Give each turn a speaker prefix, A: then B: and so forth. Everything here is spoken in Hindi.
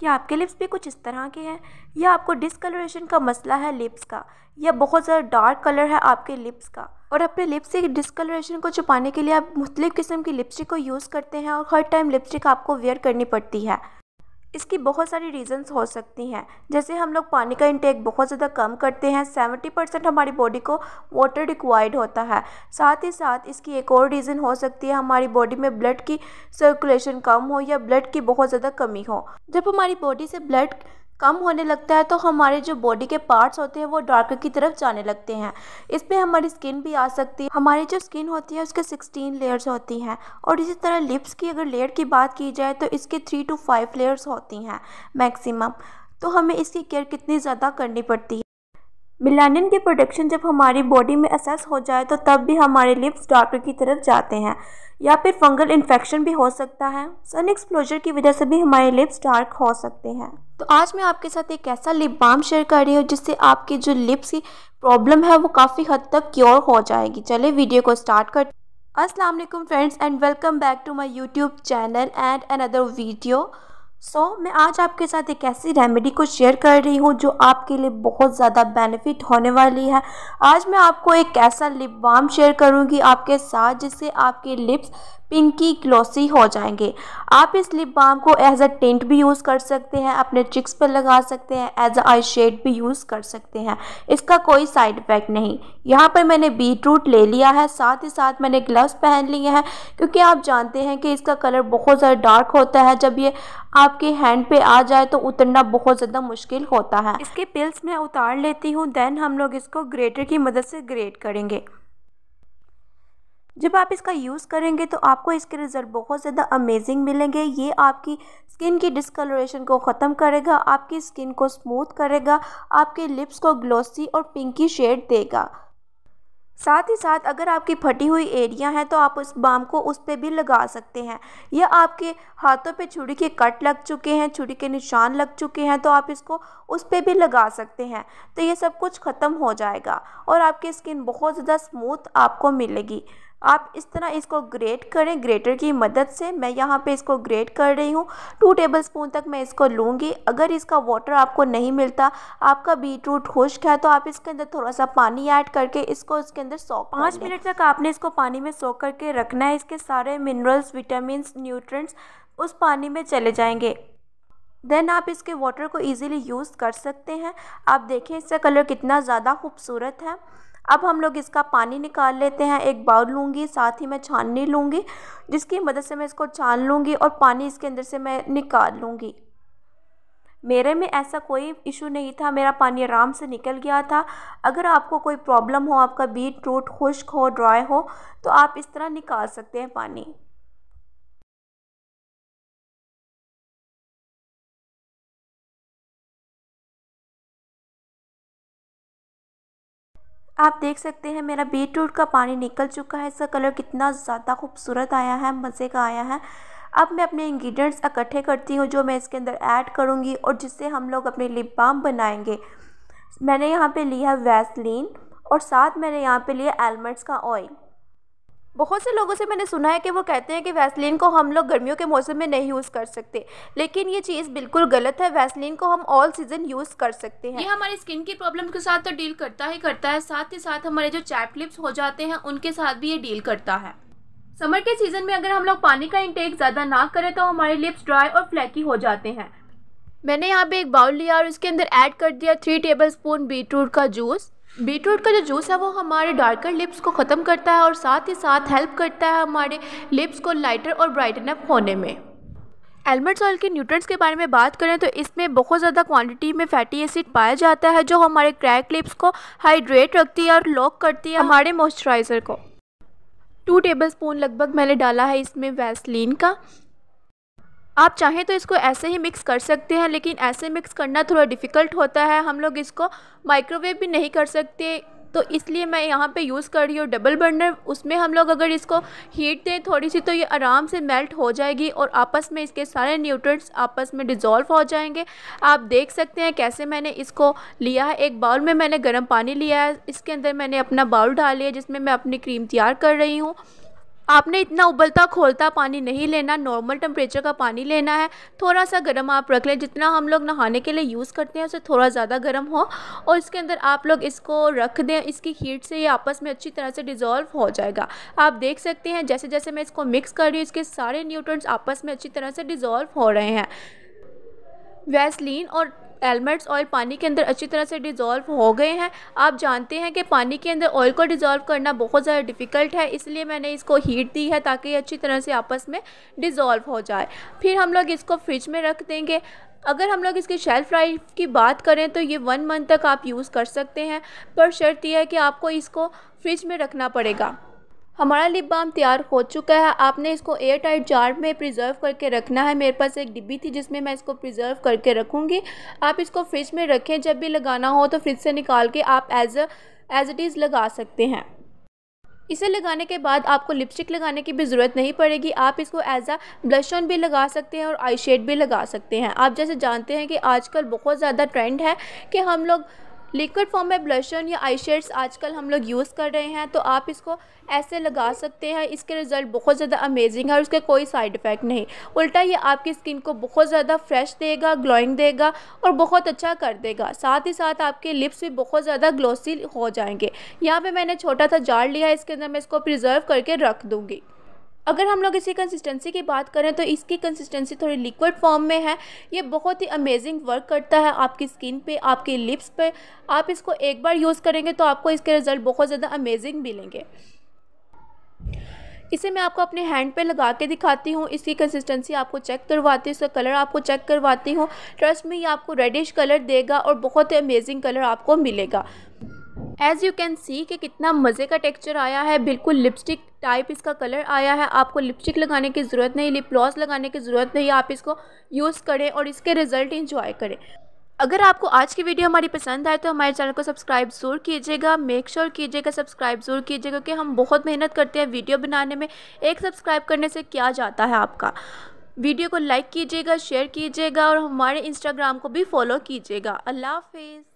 A: कि आपके लिप्स भी कुछ इस तरह के हैं या आपको डिसकलरेशन का मसला है लिप्स का या बहुत ज़्यादा डार्क कलर है आपके लिप्स का और अपने लिप्स की डिसकलरेशन को छुपाने के लिए आप मुख्तलिफ़ किस्म की लिपस्टिक को यूज़ करते हैं और हर टाइम लिपस्टिक आपको वेयर करनी पड़ती है इसकी बहुत सारी रीजंस हो सकती हैं जैसे हम लोग पानी का इंटेक बहुत ज़्यादा कम करते हैं सेवेंटी परसेंट हमारी बॉडी को वाटर रिक्वायर्ड होता है साथ ही साथ इसकी एक और रीज़न हो सकती है हमारी बॉडी में ब्लड की सर्कुलेशन कम हो या ब्लड की बहुत ज़्यादा कमी हो जब हमारी बॉडी से ब्लड कम होने लगता है तो हमारे जो बॉडी के पार्ट्स होते हैं वो डार्कर की तरफ जाने लगते हैं इस पर हमारी स्किन भी आ सकती है हमारी जो स्किन होती है उसके 16 लेयर्स होती हैं और इसी तरह लिप्स की अगर लेयर की बात की जाए तो इसके थ्री टू फाइव लेयर्स होती हैं मैक्सिमम तो हमें इसकी केयर कितनी ज़्यादा करनी पड़ती है मिलानिन की प्रोडक्शन जब हमारी बॉडी में असेस हो जाए तो तब भी हमारे लिप्स डॉक्टर की तरफ जाते हैं या फिर फंगल इन्फेक्शन भी हो सकता है सन एक्सप्लोजर की वजह से भी हमारे लिप्स डार्क हो सकते हैं तो आज मैं आपके साथ एक ऐसा लिप बाम शेयर कर रही हूँ जिससे आपकी जो लिप्स की प्रॉब्लम है वो काफ़ी हद तक क्योर हो जाएगी चले वीडियो को स्टार्ट कर असलम friends and welcome back to my YouTube channel and another video so so, मैं आज आपके साथ एक ऐसी रेमेडी को शेयर कर रही हूँ जो आपके लिए बहुत ज़्यादा बेनिफिट होने वाली है आज मैं आपको एक ऐसा लिप बाम शेयर करूँगी आपके साथ जिससे आपके लिप्स पिंकी ग्लॉसी हो जाएंगे आप इस लिप बाम को एज अ टेंट भी यूज़ कर सकते हैं अपने चिक्स पर लगा सकते हैं एज अ आई शेड भी यूज़ कर सकते हैं इसका कोई साइड इफ़ेक्ट नहीं यहाँ पर मैंने बीट रूट ले लिया है साथ ही साथ मैंने ग्लव्स पहन लिए हैं क्योंकि आप जानते हैं कि इसका कलर बहुत ज़्यादा डार्क होता है जब ये आपके हैंड पे आ जाए तो उतरना बहुत ज़्यादा मुश्किल होता है इसके पिल्स मैं उतार लेती हूँ देन हम लोग इसको ग्रेटर की मदद से ग्रेट करेंगे जब आप इसका यूज़ करेंगे तो आपको इसके रिज़ल्ट बहुत ज़्यादा अमेजिंग मिलेंगे ये आपकी स्किन की डिसकलरेशन को ख़त्म करेगा आपकी स्किन को स्मूथ करेगा आपके लिप्स को ग्लोसी और पिंकी शेड देगा साथ ही साथ अगर आपकी फटी हुई एरिया है तो आप उस बाम को उस पर भी लगा सकते हैं या आपके हाथों पे छुरी के कट लग चुके हैं छुरी के निशान लग चुके हैं तो आप इसको उस पर भी लगा सकते हैं तो ये सब कुछ ख़त्म हो जाएगा और आपकी स्किन बहुत ज़्यादा स्मूथ आपको मिलेगी आप इस तरह इसको ग्रेट करें ग्रेटर की मदद से मैं यहाँ पे इसको ग्रेट कर रही हूँ टू टेबल स्पून तक मैं इसको लूँगी अगर इसका वाटर आपको नहीं मिलता आपका बीट रूट खुश्क है तो आप इसके अंदर थोड़ा सा पानी ऐड करके इसको इसके अंदर सौ पाँच मिनट तक आपने इसको पानी में सो करके रखना है इसके सारे मिनरल्स विटामिन न्यूट्रंट्स उस पानी में चले जाएँगे देन आप इसके वाटर को ईज़िली यूज़ कर सकते हैं आप देखें इसका कलर कितना ज़्यादा खूबसूरत है अब हम लोग इसका पानी निकाल लेते हैं एक बाउल लूँगी साथ ही मैं छाननी लूँगी जिसकी मदद से मैं इसको छान लूँगी और पानी इसके अंदर से मैं निकाल लूँगी मेरे में ऐसा कोई इशू नहीं था मेरा पानी आराम से निकल गया था अगर आपको कोई प्रॉब्लम हो आपका बीट रूट खुश्क हो ड्राई हो तो आप इस तरह निकाल सकते हैं पानी आप देख सकते हैं मेरा बीटरूट का पानी निकल चुका है इसका कलर कितना ज़्यादा खूबसूरत आया है मज़े का आया है अब मैं अपने इंग्रेडिएंट्स इकट्ठे करती हूँ जो मैं इसके अंदर ऐड करूँगी और जिससे हम लोग अपने लिप बाम बनाएंगे मैंने यहाँ पे लिया है वैसलिन और साथ मैंने यहाँ पे लिया एलमंड्स का ऑयल बहुत से लोगों से मैंने सुना है कि वो कहते हैं कि वैसलीन को हम लोग गर्मियों के मौसम में नहीं यूज़ कर सकते लेकिन ये चीज़ बिल्कुल गलत है वैसलीन को हम ऑल सीजन यूज़ कर सकते हैं ये हमारी स्किन की प्रॉब्लम के साथ तो डील करता ही करता है साथ ही साथ हमारे जो चैप लिप्स हो जाते हैं उनके साथ भी ये डील करता है समर के सीज़न में अगर हम लोग पानी का इंटेक ज़्यादा ना करें तो हमारे लिप्स ड्राई और फ्लैकी हो जाते हैं मैंने यहाँ पे एक बाउल लिया और उसके अंदर ऐड कर दिया three tablespoon beetroot का जूस बीटरूट का जो जूस है वो हमारे डार्कर लिप्स को ख़त्म करता है और साथ ही साथ हेल्प करता है हमारे लिप्स को लाइटर और ब्राइटन अप होने में एलमंड्स ऑयल के न्यूट्रंट्स के बारे में बात करें तो इसमें बहुत ज़्यादा क्वांटिटी में फैटी एसिड पाया जाता है जो हमारे क्रैक लिप्स को हाइड्रेट रखती है और लॉक करती है हमारे मॉइस्चराइज़र को टू टेबल स्पून लगभग मैंने डाला है इसमें वैसलीन का आप चाहें तो इसको ऐसे ही मिक्स कर सकते हैं लेकिन ऐसे मिक्स करना थोड़ा डिफ़िकल्ट होता है हम लोग इसको माइक्रोवेव भी नहीं कर सकते तो इसलिए मैं यहाँ पे यूज़ कर रही हूँ डबल बर्नर उसमें हम लोग अगर इसको हीट दें थोड़ी सी तो ये आराम से मेल्ट हो जाएगी और आपस में इसके सारे न्यूट्रंट्स आपस में डिज़ोल्व हो जाएंगे आप देख सकते हैं कैसे मैंने इसको लिया है एक बाउल में मैंने गर्म पानी लिया है इसके अंदर मैंने अपना बाउल डाल लिया जिसमें मैं अपनी क्रीम तैयार कर रही हूँ आपने इतना उबलता खोलता पानी नहीं लेना नॉर्मल टेम्परेचर का पानी लेना है थोड़ा सा गर्म आप रख लें जितना हम लोग नहाने के लिए यूज़ करते हैं उसे थोड़ा ज़्यादा गर्म हो और इसके अंदर आप लोग इसको रख दें इसकी हीट से ये आपस में अच्छी तरह से डिज़ोल्व हो जाएगा आप देख सकते हैं जैसे जैसे मैं इसको मिक्स कर रही हूँ इसके सारे न्यूट्रंट्स आपस में अच्छी तरह से डिज़ोल्व हो रहे हैं वैसलिन और एलमेट्स ऑयल पानी के अंदर अच्छी तरह से डिज़ोल्व हो गए हैं आप जानते हैं कि पानी के अंदर ऑयल को डिज़ोल्व करना बहुत ज़्यादा डिफ़िकल्ट है इसलिए मैंने इसको हीट दी है ताकि अच्छी तरह से आपस में डिज़ोल्व हो जाए फिर हम लोग इसको फ्रिज में रख देंगे अगर हम लोग इसकी शेल्फ़ लाइफ की बात करें तो ये वन मंथ तक आप यूज़ कर सकते हैं पर शर्त यह है कि आपको इसको फ्रिज में रखना पड़ेगा हमारा लिप बाम तैयार हो चुका है आपने इसको एयर टाइट जार में प्रिजर्व करके रखना है मेरे पास एक डिब्बी थी जिसमें मैं इसको प्रिजर्व करके रखूँगी आप इसको फ्रिज में रखें जब भी लगाना हो तो फ्रिज से निकाल के आप एज एज इट इज़ लगा सकते हैं इसे लगाने के बाद आपको लिपस्टिक लगाने की भी ज़रूरत नहीं पड़ेगी आप इसको एज अ ब्लश ऑन भी लगा सकते हैं और आई शेड भी लगा सकते हैं आप जैसे जानते हैं कि आजकल बहुत ज़्यादा ट्रेंड है कि हम लोग लिक्विड फॉर्म में ब्लशर या आई शेड्स आजकल हम लोग यूज़ कर रहे हैं तो आप इसको ऐसे लगा सकते हैं इसके रिज़ल्ट बहुत ज़्यादा अमेजिंग है और उसके कोई साइड इफ़ेक्ट नहीं उल्टा ये आपकी स्किन को बहुत ज़्यादा फ्रेश देगा ग्लोइंग देगा और बहुत अच्छा कर देगा साथ ही साथ आपके लिप्स भी बहुत ज़्यादा ग्लोसी हो जाएंगे यहाँ पर मैंने छोटा सा जार लिया इसके अंदर मैं इसको प्रिजर्व करके रख दूँगी अगर हम लोग इसकी कंसिस्टेंसी की बात करें तो इसकी कंसिस्टेंसी थोड़ी लिक्विड फॉर्म में है ये बहुत ही अमेजिंग वर्क करता है आपकी स्किन पे आपके लिप्स पे आप इसको एक बार यूज़ करेंगे तो आपको इसके रिज़ल्ट बहुत ज़्यादा अमेजिंग मिलेंगे इसे मैं आपको अपने हैंड पे लगा के दिखाती हूँ इसकी कंसिस्टेंसी आपको चेक करवाती हूँ इसका कलर आपको चेक करवाती हूँ ट्रस्ट में ये आपको रेडिश कलर देगा और बहुत ही अमेजिंग कलर आपको मिलेगा एज़ यू कैन सी कि कितना मज़े का टेक्सचर आया है बिल्कुल लिपस्टिक टाइप इसका कलर आया है आपको लिपस्टिक लगाने की ज़रूरत नहीं लिप ग्लॉस लगाने की ज़रूरत नहीं आप इसको यूज़ करें और इसके रिज़ल्ट इंजॉय करें अगर आपको आज की वीडियो हमारी पसंद आए तो हमारे चैनल को सब्सक्राइब ज़रूर कीजिएगा मेक श्योर कीजिएगा सब्सक्राइब ज़रूर कीजिएगा क्योंकि हम बहुत मेहनत करते हैं वीडियो बनाने में एक सब्सक्राइब करने से क्या जाता है आपका वीडियो को लाइक कीजिएगा शेयर कीजिएगा और हमारे इंस्टाग्राम को भी फॉलो कीजिएगा अल्लाह हाफिज़